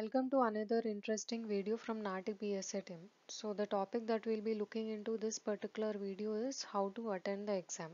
Welcome to another interesting video from Nati BSA team. So the topic that we'll be looking into this particular video is how to attend the exam.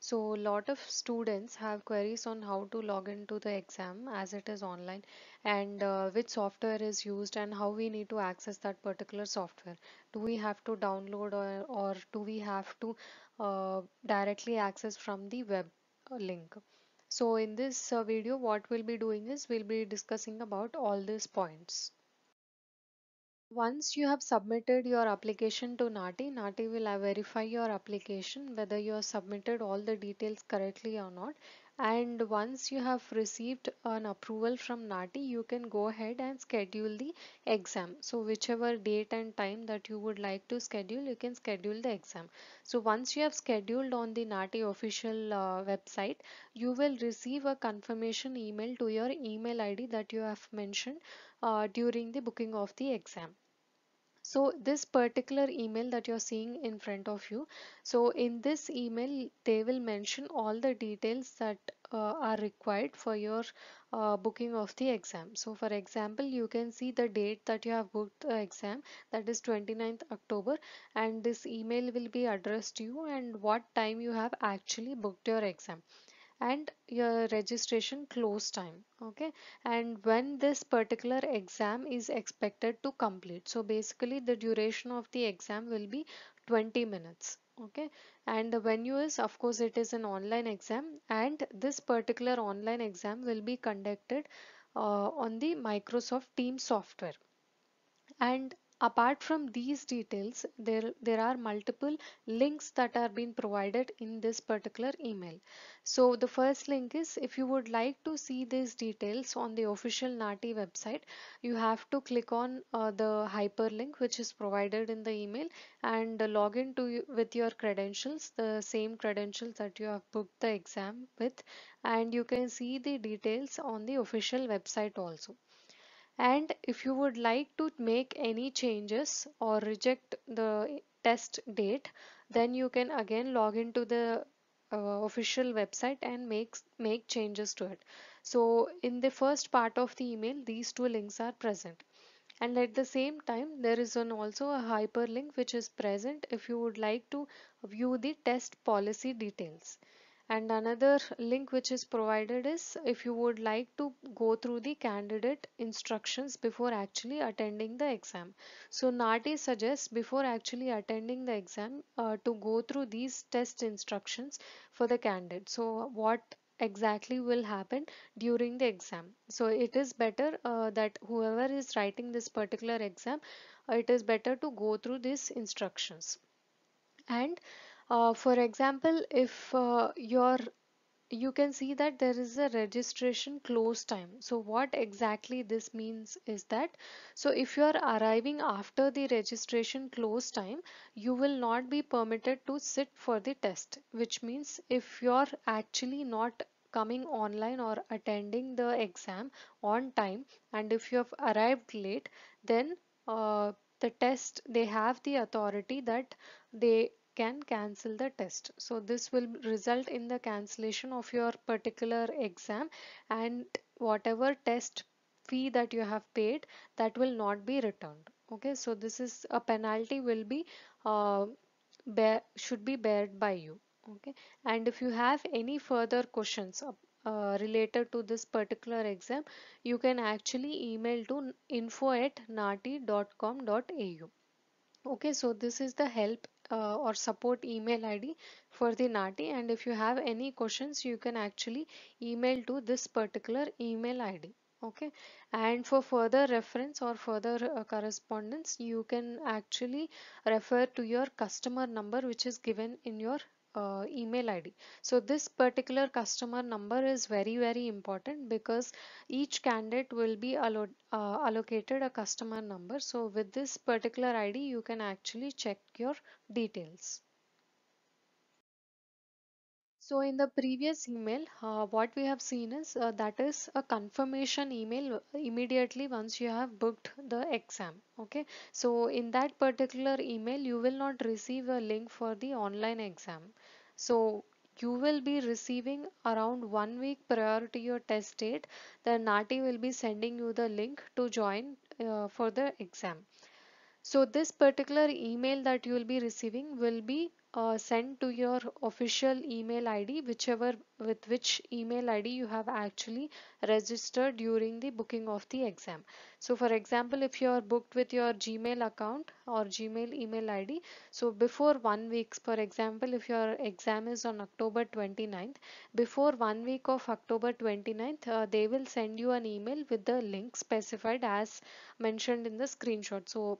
So a lot of students have queries on how to log into the exam as it is online and uh, which software is used and how we need to access that particular software. Do we have to download or, or do we have to uh, directly access from the web uh, link? So in this uh, video what we'll be doing is we'll be discussing about all these points. Once you have submitted your application to NATI, NATI will verify your application whether you have submitted all the details correctly or not and once you have received an approval from NATI you can go ahead and schedule the exam so whichever date and time that you would like to schedule you can schedule the exam so once you have scheduled on the NATI official uh, website you will receive a confirmation email to your email ID that you have mentioned uh, during the booking of the exam so this particular email that you're seeing in front of you so in this email they will mention all the details that uh, are required for your uh, booking of the exam so for example you can see the date that you have booked the exam that is 29th October and this email will be addressed to you and what time you have actually booked your exam and your registration close time okay and when this particular exam is expected to complete so basically the duration of the exam will be 20 minutes okay and the venue is of course it is an online exam and this particular online exam will be conducted uh, on the microsoft team software and Apart from these details, there, there are multiple links that are being provided in this particular email. So the first link is if you would like to see these details on the official NATI website, you have to click on uh, the hyperlink which is provided in the email and uh, log in to with your credentials, the same credentials that you have booked the exam with and you can see the details on the official website also and if you would like to make any changes or reject the test date then you can again log into the uh, official website and make make changes to it so in the first part of the email these two links are present and at the same time there is an also a hyperlink which is present if you would like to view the test policy details and another link which is provided is if you would like to go through the candidate instructions before actually attending the exam so nati suggests before actually attending the exam uh, to go through these test instructions for the candidate so what exactly will happen during the exam so it is better uh, that whoever is writing this particular exam uh, it is better to go through these instructions and uh, for example, if uh, your you can see that there is a registration close time. So what exactly this means is that, so if you are arriving after the registration close time, you will not be permitted to sit for the test, which means if you're actually not coming online or attending the exam on time and if you have arrived late, then uh, the test, they have the authority that they can cancel the test. So this will result in the cancellation of your particular exam and whatever test fee that you have paid that will not be returned. Okay, so this is a penalty will be uh, bear, should be bared by you. Okay, and if you have any further questions uh, uh related to this particular exam, you can actually email to info at nati.com.au. Okay, so this is the help uh, or support email id for the nati and if you have any questions you can actually email to this particular email id okay and for further reference or further uh, correspondence you can actually refer to your customer number which is given in your uh, email ID. So this particular customer number is very, very important because each candidate will be allo uh, allocated a customer number. So with this particular ID, you can actually check your details. So in the previous email, uh, what we have seen is uh, that is a confirmation email immediately once you have booked the exam. Okay. So in that particular email, you will not receive a link for the online exam. So you will be receiving around one week prior to your test date. The NATI will be sending you the link to join uh, for the exam. So this particular email that you will be receiving will be uh, to your official email id whichever with which email id you have actually registered during the booking of the exam so for example if you are booked with your gmail account or gmail email id so before one week, for example if your exam is on october 29th before one week of october 29th uh, they will send you an email with the link specified as mentioned in the screenshot so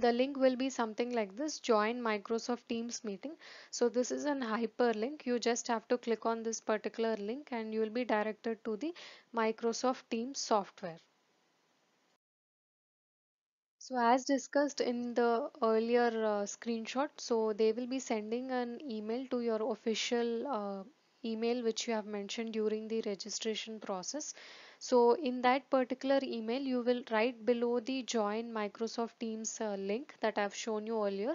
the link will be something like this join Microsoft Teams meeting. So this is an hyperlink. You just have to click on this particular link and you will be directed to the Microsoft Teams software. So as discussed in the earlier uh, screenshot, so they will be sending an email to your official uh, email which you have mentioned during the registration process. So in that particular email, you will write below the join Microsoft Teams uh, link that I've shown you earlier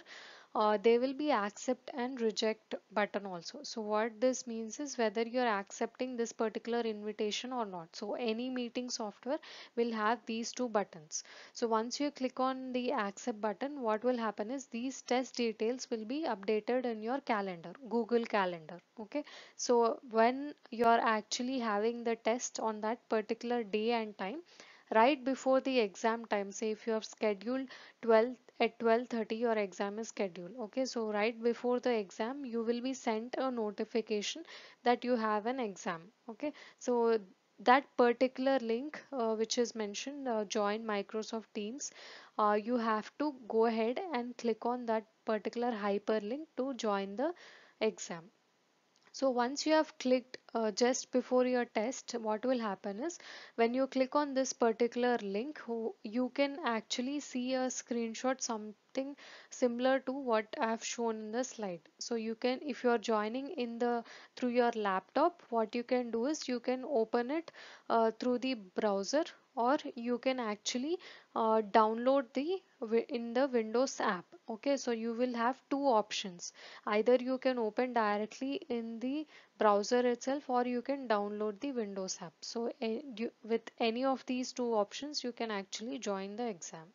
uh, there will be accept and reject button also so what this means is whether you're accepting this particular invitation or not so any meeting software will have these two buttons so once you click on the accept button what will happen is these test details will be updated in your calendar google calendar okay so when you're actually having the test on that particular day and time right before the exam time say if you have scheduled 12th at 12:30 your exam is scheduled okay so right before the exam you will be sent a notification that you have an exam okay so that particular link uh, which is mentioned uh, join microsoft teams uh, you have to go ahead and click on that particular hyperlink to join the exam so once you have clicked uh, just before your test, what will happen is when you click on this particular link, you can actually see a screenshot something similar to what I've shown in the slide. So you can, if you're joining in the through your laptop, what you can do is you can open it uh, through the browser or you can actually uh, download the in the Windows app okay so you will have two options either you can open directly in the browser itself or you can download the windows app so eh, with any of these two options you can actually join the exam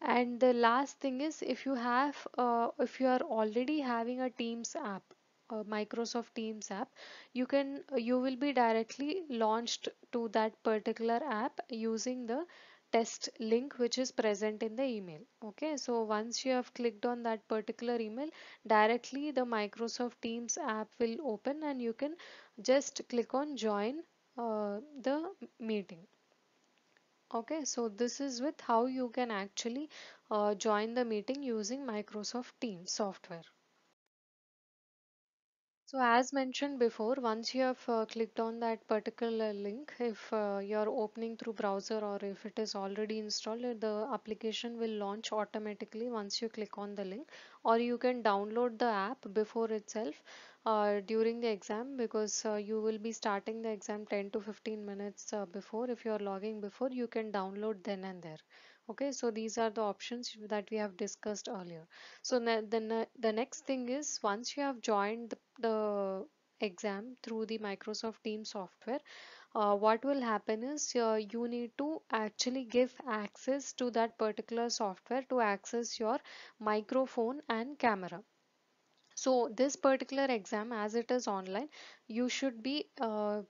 and the last thing is if you have uh, if you are already having a teams app uh, Microsoft Teams app, you can you will be directly launched to that particular app using the test link which is present in the email okay so once you have clicked on that particular email directly the Microsoft Teams app will open and you can just click on join uh, the meeting okay so this is with how you can actually uh, join the meeting using Microsoft Teams software so as mentioned before, once you have uh, clicked on that particular link, if uh, you're opening through browser or if it is already installed, the application will launch automatically once you click on the link or you can download the app before itself uh, during the exam because uh, you will be starting the exam 10 to 15 minutes uh, before. If you're logging before, you can download then and there okay so these are the options that we have discussed earlier so then the next thing is once you have joined the, the exam through the Microsoft Teams software, uh, what will happen is uh, you need to actually give access to that particular software to access your microphone and camera. So this particular exam as it is online, you should be uh,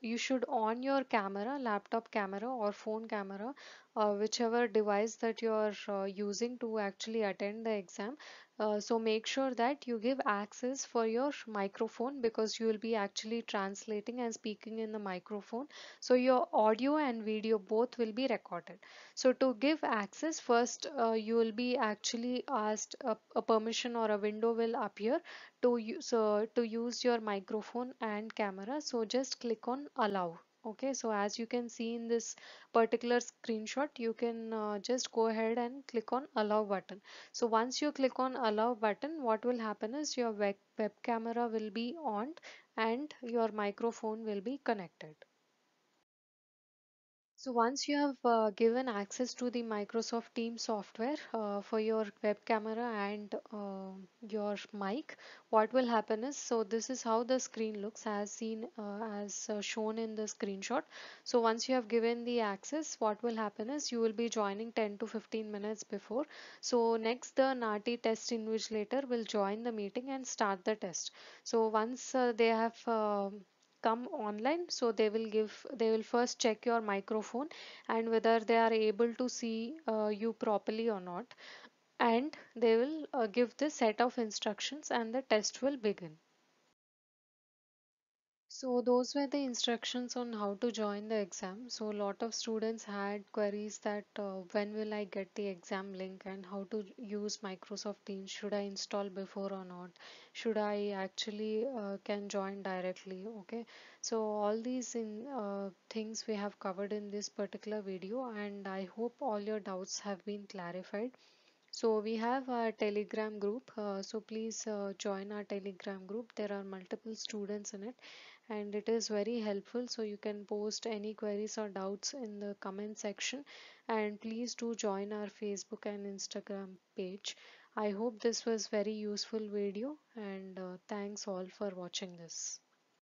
you should on your camera, laptop camera or phone camera uh, whichever device that you're uh, using to actually attend the exam uh, so make sure that you give access for your microphone because you will be actually translating and speaking in the microphone so your audio and video both will be recorded so to give access first uh, you will be actually asked a, uh, a, permission or a window will appear to use to use your microphone and camera so just click on allow okay so as you can see in this particular screenshot you can uh, just go ahead and click on allow button so once you click on allow button what will happen is your web, web camera will be on and your microphone will be connected so once you have uh, given access to the Microsoft Teams software uh, for your web camera and uh, your mic, what will happen is, so this is how the screen looks as seen, uh, as uh, shown in the screenshot. So once you have given the access, what will happen is you will be joining 10 to 15 minutes before. So next the NATI test invigilator will join the meeting and start the test. So once uh, they have um, come online so they will give they will first check your microphone and whether they are able to see uh, you properly or not and they will uh, give the set of instructions and the test will begin so those were the instructions on how to join the exam. So a lot of students had queries that uh, when will I get the exam link and how to use Microsoft Teams. Should I install before or not? Should I actually uh, can join directly? Okay. So all these in uh, things we have covered in this particular video and I hope all your doubts have been clarified. So we have our telegram group. Uh, so please uh, join our telegram group. There are multiple students in it and it is very helpful so you can post any queries or doubts in the comment section and please do join our facebook and instagram page i hope this was very useful video and uh, thanks all for watching this